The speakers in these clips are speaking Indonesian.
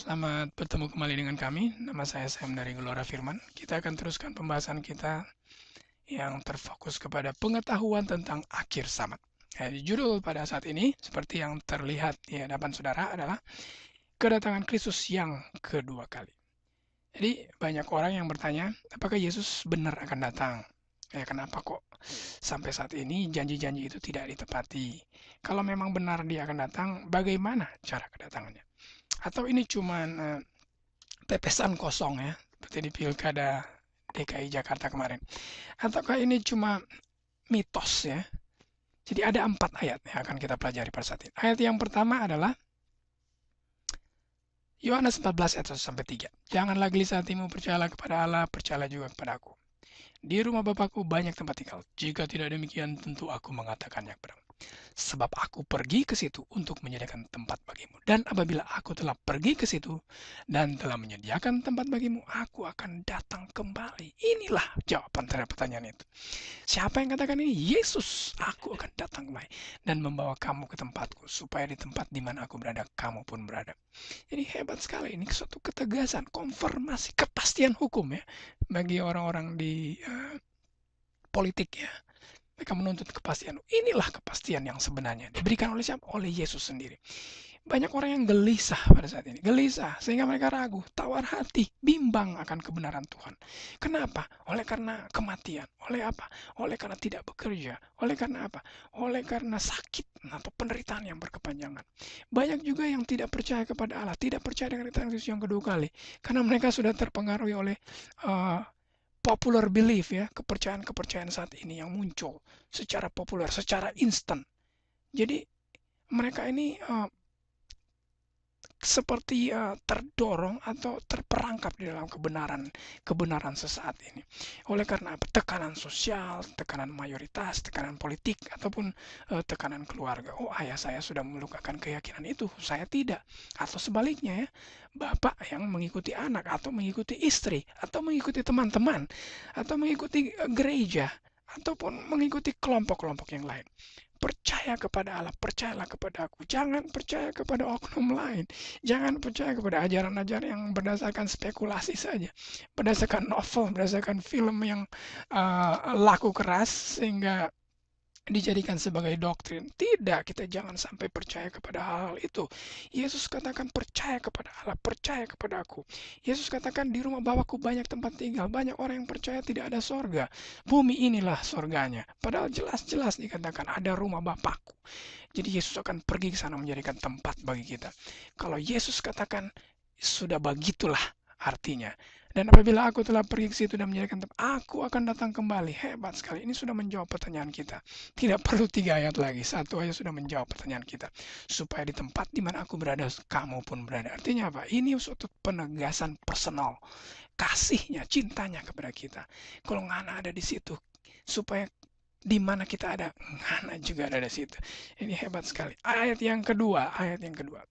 Selamat bertemu kembali dengan kami. Nama saya Sam dari Gelora Firman. Kita akan teruskan pembahasan kita yang terfokus kepada pengetahuan tentang akhir zaman. Ya, judul pada saat ini seperti yang terlihat di hadapan saudara adalah kedatangan Kristus yang kedua kali. Jadi banyak orang yang bertanya, apakah Yesus benar akan datang? Ya kenapa kok sampai saat ini janji-janji itu tidak ditepati? Kalau memang benar dia akan datang, bagaimana cara kedatangannya? atau ini cuma uh, eh, pepesan kosong ya seperti di pilkada DKI Jakarta kemarin ataukah ini cuma mitos ya jadi ada empat ayat yang akan kita pelajari pada saat ini ayat yang pertama adalah Yohanes 14 ayat 1 sampai 3 janganlah gelisah hatimu percayalah kepada Allah percayalah juga kepada aku di rumah Bapakku banyak tempat tinggal. Jika tidak demikian, tentu aku mengatakannya kepadamu. Sebab aku pergi ke situ untuk menyediakan tempat bagimu. Dan apabila aku telah pergi ke situ dan telah menyediakan tempat bagimu, aku akan datang kembali. Inilah jawaban terhadap pertanyaan itu. Siapa yang katakan ini? Yesus, aku akan datang kembali dan membawa kamu ke tempatku, supaya di tempat di mana aku berada, kamu pun berada. Jadi hebat sekali ini suatu ketegasan, konfirmasi, kepastian hukum ya bagi orang-orang di uh, politik ya mereka menuntut kepastian. Inilah kepastian yang sebenarnya diberikan oleh siapa? Oleh Yesus sendiri. Banyak orang yang gelisah pada saat ini, gelisah sehingga mereka ragu, tawar hati, bimbang akan kebenaran Tuhan. Kenapa? Oleh karena kematian, oleh apa? Oleh karena tidak bekerja, oleh karena apa? Oleh karena sakit atau penderitaan yang berkepanjangan. Banyak juga yang tidak percaya kepada Allah, tidak percaya dengan Yesus yang kedua kali, karena mereka sudah terpengaruhi oleh uh, popular belief ya, kepercayaan-kepercayaan saat ini yang muncul secara populer, secara instan. Jadi mereka ini uh, seperti uh, terdorong atau terperangkap di dalam kebenaran kebenaran sesaat ini. Oleh karena Tekanan sosial, tekanan mayoritas, tekanan politik ataupun uh, tekanan keluarga. Oh, ayah saya sudah melukakan keyakinan itu, saya tidak. Atau sebaliknya ya, bapak yang mengikuti anak atau mengikuti istri atau mengikuti teman-teman atau mengikuti eh, gereja ataupun mengikuti kelompok-kelompok yang lain percaya kepada Allah, percayalah kepada aku. Jangan percaya kepada oknum lain. Jangan percaya kepada ajaran-ajaran yang berdasarkan spekulasi saja. Berdasarkan novel, berdasarkan film yang uh, laku keras sehingga dijadikan sebagai doktrin. Tidak, kita jangan sampai percaya kepada hal-hal itu. Yesus katakan percaya kepada Allah, percaya kepada aku. Yesus katakan di rumah Bapakku banyak tempat tinggal, banyak orang yang percaya tidak ada sorga. Bumi inilah sorganya. Padahal jelas-jelas dikatakan ada rumah Bapakku. Jadi Yesus akan pergi ke sana menjadikan tempat bagi kita. Kalau Yesus katakan, sudah begitulah artinya. Dan apabila aku telah pergi ke situ dan menjadikan tempat, aku akan datang kembali. Hebat sekali. Ini sudah menjawab pertanyaan kita. Tidak perlu tiga ayat lagi. Satu ayat sudah menjawab pertanyaan kita. Supaya di tempat di mana aku berada, kamu pun berada. Artinya apa? Ini suatu penegasan personal. Kasihnya, cintanya kepada kita. Kalau ngana ada di situ, supaya di mana kita ada, ngana juga ada di situ. Ini hebat sekali. Ayat yang kedua, ayat yang kedua.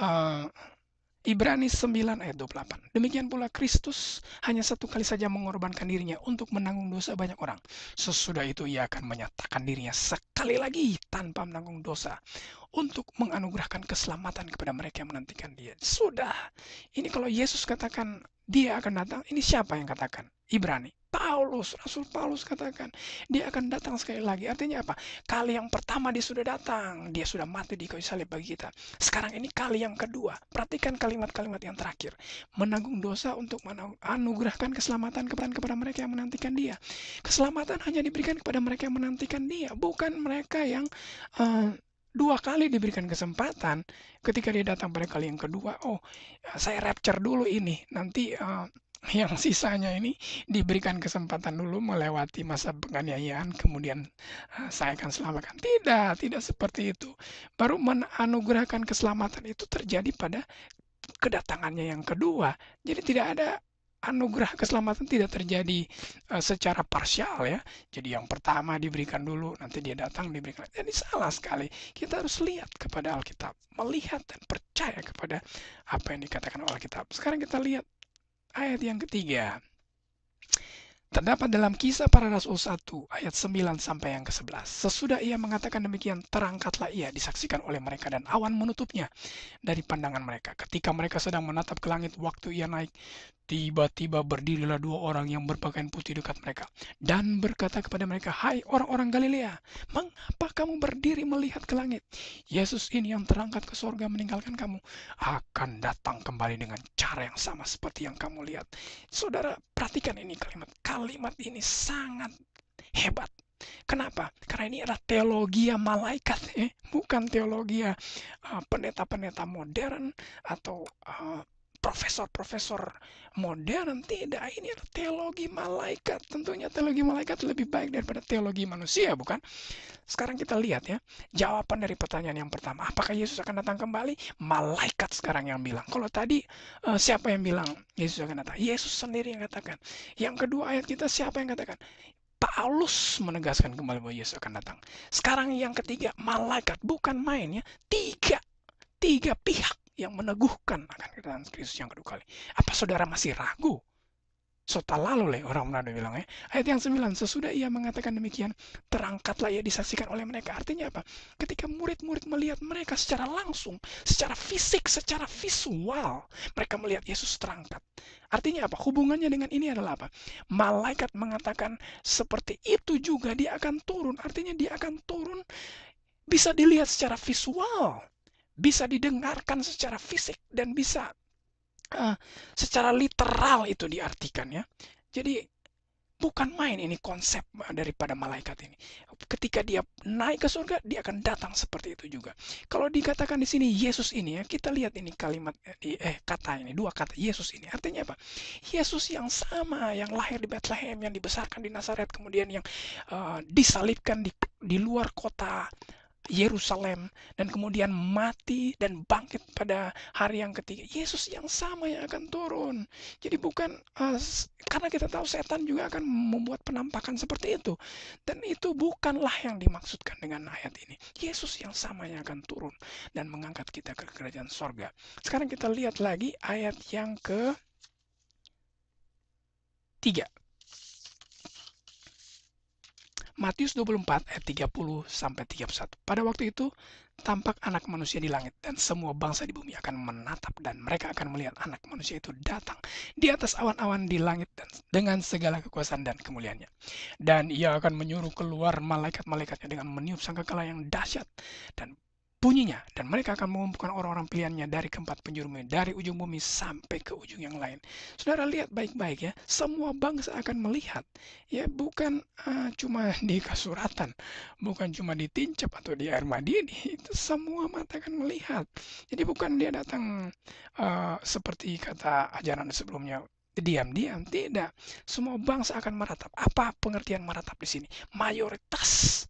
Uh, Ibrani 9 ayat 28. Demikian pula Kristus hanya satu kali saja mengorbankan dirinya untuk menanggung dosa banyak orang. Sesudah itu ia akan menyatakan dirinya sekali lagi tanpa menanggung dosa untuk menganugerahkan keselamatan kepada mereka yang menantikan dia. Sudah. Ini kalau Yesus katakan dia akan datang, ini siapa yang katakan? Ibrani. Paulus, Rasul Paulus katakan, dia akan datang sekali lagi. Artinya apa? Kali yang pertama dia sudah datang, dia sudah mati di kayu salib bagi kita. Sekarang ini kali yang kedua. Perhatikan kalimat-kalimat yang terakhir. Menanggung dosa untuk anugerahkan keselamatan kepada kepada mereka yang menantikan dia. Keselamatan hanya diberikan kepada mereka yang menantikan dia, bukan mereka yang uh, dua kali diberikan kesempatan ketika dia datang pada kali yang kedua oh saya rapture dulu ini nanti uh, yang sisanya ini diberikan kesempatan dulu melewati masa penganiayaan kemudian ah, saya akan selamatkan tidak tidak seperti itu baru menganugerahkan keselamatan itu terjadi pada kedatangannya yang kedua jadi tidak ada anugerah keselamatan tidak terjadi eh, secara parsial ya. Jadi yang pertama diberikan dulu, nanti dia datang diberikan. Jadi salah sekali. Kita harus lihat kepada Alkitab, melihat dan percaya kepada apa yang dikatakan oleh Alkitab. Sekarang kita lihat ayat yang ketiga. Terdapat dalam kisah para rasul 1 ayat 9 sampai yang ke-11. Sesudah ia mengatakan demikian, terangkatlah ia disaksikan oleh mereka dan awan menutupnya dari pandangan mereka. Ketika mereka sedang menatap ke langit waktu ia naik, Tiba-tiba berdirilah dua orang yang berpakaian putih dekat mereka dan berkata kepada mereka, "Hai orang-orang Galilea, mengapa kamu berdiri melihat ke langit? Yesus ini yang terangkat ke sorga meninggalkan kamu akan datang kembali dengan cara yang sama seperti yang kamu lihat." Saudara, perhatikan ini kalimat. Kalimat ini sangat hebat. Kenapa? Karena ini adalah teologi malaikat, eh? bukan teologi eh, pendeta-pendeta uh, modern atau uh, profesor-profesor modern tidak ini adalah teologi malaikat tentunya teologi malaikat lebih baik daripada teologi manusia bukan sekarang kita lihat ya jawaban dari pertanyaan yang pertama apakah Yesus akan datang kembali malaikat sekarang yang bilang kalau tadi eh, siapa yang bilang Yesus akan datang Yesus sendiri yang katakan yang kedua ayat kita siapa yang katakan Paulus menegaskan kembali bahwa Yesus akan datang. Sekarang yang ketiga, malaikat bukan main ya tiga tiga pihak yang meneguhkan akan kedatangan Kristus yang kedua kali. Apa saudara masih ragu? Sota lalu leh orang Manado bilang ya. Ayat yang sembilan sesudah ia mengatakan demikian, terangkatlah ia disaksikan oleh mereka. Artinya apa? Ketika murid-murid melihat mereka secara langsung, secara fisik, secara visual, mereka melihat Yesus terangkat. Artinya apa? Hubungannya dengan ini adalah apa? Malaikat mengatakan seperti itu juga dia akan turun. Artinya dia akan turun bisa dilihat secara visual bisa didengarkan secara fisik dan bisa uh, secara literal itu diartikan ya. Jadi bukan main ini konsep eh, daripada malaikat ini. Ketika dia naik ke surga, dia akan datang seperti itu juga. Kalau dikatakan di sini Yesus ini ya, kita lihat ini kalimat eh, eh kata ini dua kata Yesus ini. Artinya apa? Yesus yang sama yang lahir di Bethlehem, yang dibesarkan di Nazaret, kemudian yang uh, disalibkan di di luar kota Yerusalem dan kemudian mati dan bangkit pada hari yang ketiga. Yesus yang sama yang akan turun. Jadi bukan uh, karena kita tahu setan juga akan membuat penampakan seperti itu. Dan itu bukanlah yang dimaksudkan dengan ayat ini. Yesus yang sama yang akan turun dan mengangkat kita ke kerajaan sorga. Sekarang kita lihat lagi ayat yang ke tiga. Matius 24 ayat 30 sampai 31. Pada waktu itu tampak anak manusia di langit dan semua bangsa di bumi akan menatap dan mereka akan melihat anak manusia itu datang di atas awan-awan di langit dan dengan segala kekuasaan dan kemuliaannya. Dan ia akan menyuruh keluar malaikat-malaikatnya dengan meniup sangkakala yang dahsyat dan bunyinya dan mereka akan mengumpulkan orang-orang pilihannya dari keempat penjuru bumi dari ujung bumi sampai ke ujung yang lain. Saudara lihat baik-baik ya, semua bangsa akan melihat ya bukan uh, cuma di kasuratan, bukan cuma di Tincap atau di air mandi itu semua mata akan melihat. Jadi bukan dia datang uh, seperti kata ajaran sebelumnya diam-diam tidak semua bangsa akan meratap apa pengertian meratap di sini mayoritas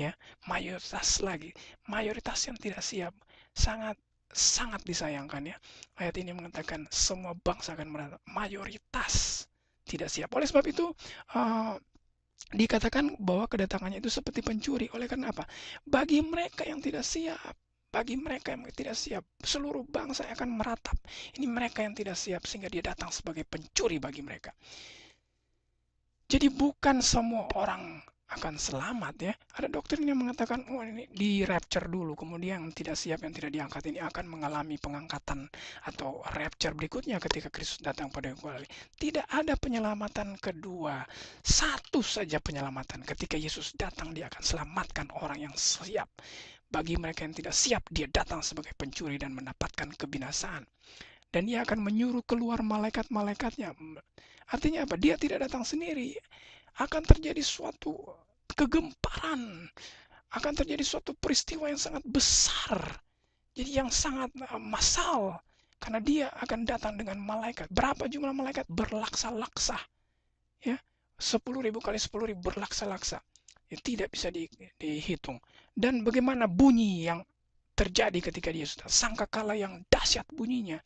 ya mayoritas lagi mayoritas yang tidak siap sangat sangat disayangkan ya ayat ini mengatakan semua bangsa akan merasa mayoritas tidak siap oleh sebab itu uh, dikatakan bahwa kedatangannya itu seperti pencuri oleh karena apa bagi mereka yang tidak siap bagi mereka yang tidak siap, seluruh bangsa akan meratap. Ini mereka yang tidak siap, sehingga dia datang sebagai pencuri bagi mereka. Jadi, bukan semua orang akan selamat ya. Ada doktrin yang mengatakan, oh ini di rapture dulu, kemudian yang tidak siap, yang tidak diangkat ini akan mengalami pengangkatan atau rapture berikutnya ketika Kristus datang pada yang kembali. Tidak ada penyelamatan kedua, satu saja penyelamatan. Ketika Yesus datang, dia akan selamatkan orang yang siap. Bagi mereka yang tidak siap, dia datang sebagai pencuri dan mendapatkan kebinasaan. Dan dia akan menyuruh keluar malaikat-malaikatnya. Artinya apa? Dia tidak datang sendiri akan terjadi suatu kegemparan, akan terjadi suatu peristiwa yang sangat besar, jadi yang sangat eh, masal, karena dia akan datang dengan malaikat. Berapa jumlah malaikat berlaksa-laksa? Ya, sepuluh ribu kali sepuluh ribu berlaksa-laksa. Ya, tidak bisa di, dihitung. Dan bagaimana bunyi yang terjadi ketika dia sudah sangkakala yang dahsyat bunyinya.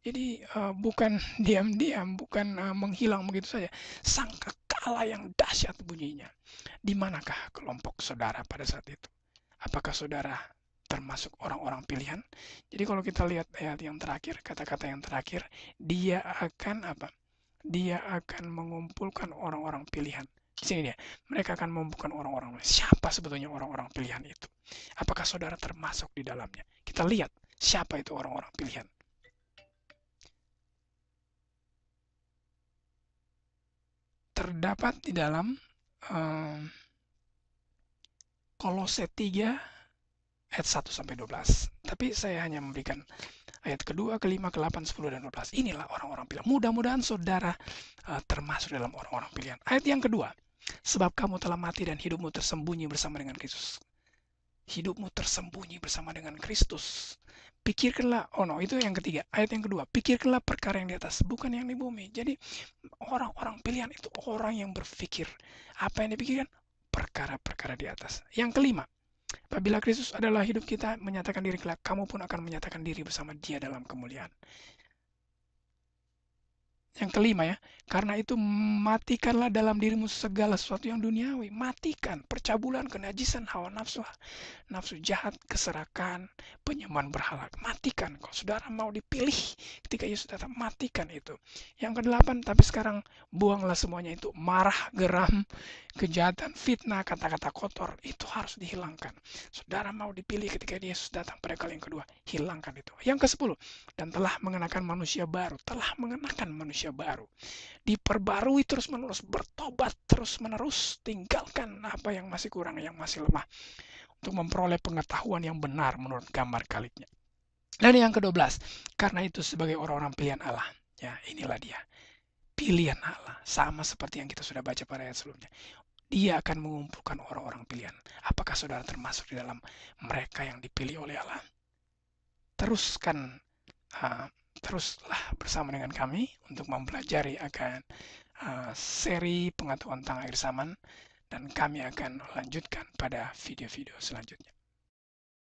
Jadi uh, bukan diam-diam, bukan uh, menghilang begitu saja. Sangka Allah yang dahsyat bunyinya. Di manakah kelompok saudara pada saat itu? Apakah saudara termasuk orang-orang pilihan? Jadi kalau kita lihat ayat yang terakhir, kata-kata yang terakhir, dia akan apa? Dia akan mengumpulkan orang-orang pilihan. Di sini dia, mereka akan mengumpulkan orang-orang Siapa sebetulnya orang-orang pilihan itu? Apakah saudara termasuk di dalamnya? Kita lihat siapa itu orang-orang pilihan. terdapat di dalam um, Kolose 3 ayat 1 sampai 12. Tapi saya hanya memberikan ayat kedua, kelima, ke-8, 10 dan 12. Inilah orang-orang pilihan. Mudah-mudahan saudara uh, termasuk dalam orang-orang pilihan. Ayat yang kedua, sebab kamu telah mati dan hidupmu tersembunyi bersama dengan Kristus. Hidupmu tersembunyi bersama dengan Kristus pikirkanlah, oh no, itu yang ketiga. Ayat yang kedua, pikirkanlah perkara yang di atas, bukan yang di bumi. Jadi orang-orang pilihan itu orang yang berpikir. Apa yang dipikirkan? Perkara-perkara di atas. Yang kelima, apabila Kristus adalah hidup kita, menyatakan diri kelak, kamu pun akan menyatakan diri bersama dia dalam kemuliaan. Yang kelima ya, karena itu matikanlah dalam dirimu segala sesuatu yang duniawi. Matikan percabulan, kenajisan, hawa nafsu, nafsu jahat, keserakan, penyembahan berhala. Matikan. Kalau saudara mau dipilih ketika Yesus datang, matikan itu. Yang kedelapan, tapi sekarang buanglah semuanya itu. Marah, geram, kejahatan, fitnah, kata-kata kotor. Itu harus dihilangkan. Saudara mau dipilih ketika Yesus datang pada kali yang kedua. Hilangkan itu. Yang ke sepuluh, dan telah mengenakan manusia baru. Telah mengenakan manusia manusia baru. Diperbarui terus-menerus, bertobat terus-menerus, tinggalkan apa yang masih kurang, yang masih lemah untuk memperoleh pengetahuan yang benar menurut gambar kaliknya. Dan yang ke-12, karena itu sebagai orang-orang pilihan Allah. Ya, inilah dia. Pilihan Allah, sama seperti yang kita sudah baca pada ayat sebelumnya. Dia akan mengumpulkan orang-orang pilihan. Apakah saudara termasuk di dalam mereka yang dipilih oleh Allah? Teruskan ah, teruslah bersama dengan kami untuk mempelajari akan uh, seri pengetahuan tentang air zaman dan kami akan lanjutkan pada video-video selanjutnya.